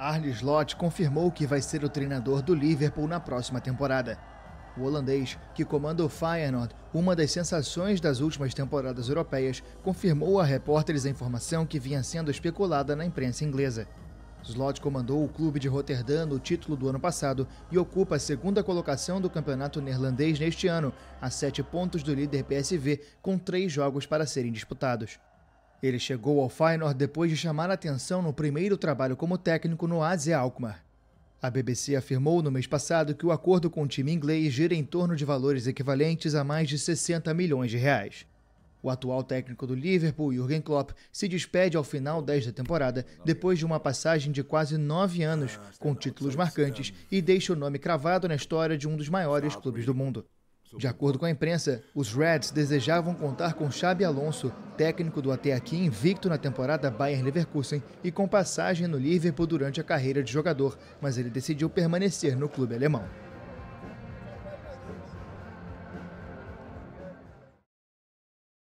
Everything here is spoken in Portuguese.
Arne Slot confirmou que vai ser o treinador do Liverpool na próxima temporada. O holandês, que comanda o Feyenoord, uma das sensações das últimas temporadas europeias, confirmou a repórteres a informação que vinha sendo especulada na imprensa inglesa. Slot comandou o clube de Roterdã no título do ano passado e ocupa a segunda colocação do campeonato neerlandês neste ano, a sete pontos do líder PSV, com três jogos para serem disputados. Ele chegou ao Feyenoord depois de chamar atenção no primeiro trabalho como técnico no AZ Alkmaar. A BBC afirmou no mês passado que o acordo com o time inglês gira em torno de valores equivalentes a mais de 60 milhões de reais. O atual técnico do Liverpool, Jürgen Klopp, se despede ao final desta temporada, depois de uma passagem de quase nove anos com títulos marcantes, e deixa o nome cravado na história de um dos maiores clubes do mundo. De acordo com a imprensa, os Reds desejavam contar com Xabi Alonso, técnico do até aqui invicto na temporada Bayern Leverkusen e com passagem no Liverpool durante a carreira de jogador, mas ele decidiu permanecer no clube alemão.